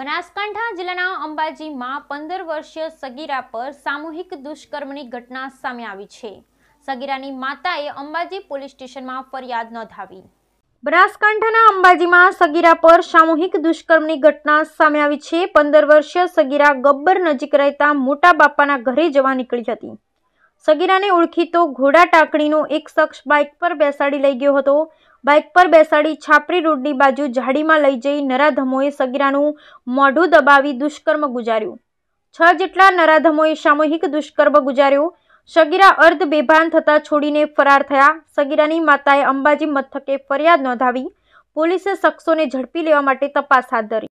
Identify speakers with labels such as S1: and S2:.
S1: બનાસકાંઠા જિલ્લાના અંબાજીમાં પંદર વર્ષીય સગીરા પર સામૂહિક દુષ્કર્મની ઘટના સામે આવી છે સગીરાની માતાએ અંબાજી પોલીસ સ્ટેશનમાં ફરિયાદ નોંધાવી બનાસકાંઠાના અંબાજીમાં સગીરા પર સામૂહિક દુષ્કર્મની ઘટના સામે આવી છે પંદર વર્ષીય સગીરા ગબ્બર નજીક રહેતા મોટા બાપાના ઘરે જવા નીકળી હતી સગીરાને ઓળખી તો ઘોડા ટાંકણીનો એક શખ્સ બાઇક પર બેસાડી લઈ ગયો હતો બાઇક પર બેસાડી છાપરી રોડની બાજુ ઝાડીમાં લઈ જઈ નરાધમોએ સગીરાનું મોઢું દબાવી દુષ્કર્મ ગુજાર્યું છ જેટલા નરાધમોએ સામૂહિક દુષ્કર્મ ગુજાર્યો સગીરા અર્ધ બેભાન થતા છોડીને ફરાર થયા સગીરાની માતાએ અંબાજી મથકે ફરિયાદ નોંધાવી પોલીસે શખ્સોને ઝડપી લેવા માટે તપાસ હાથ ધરી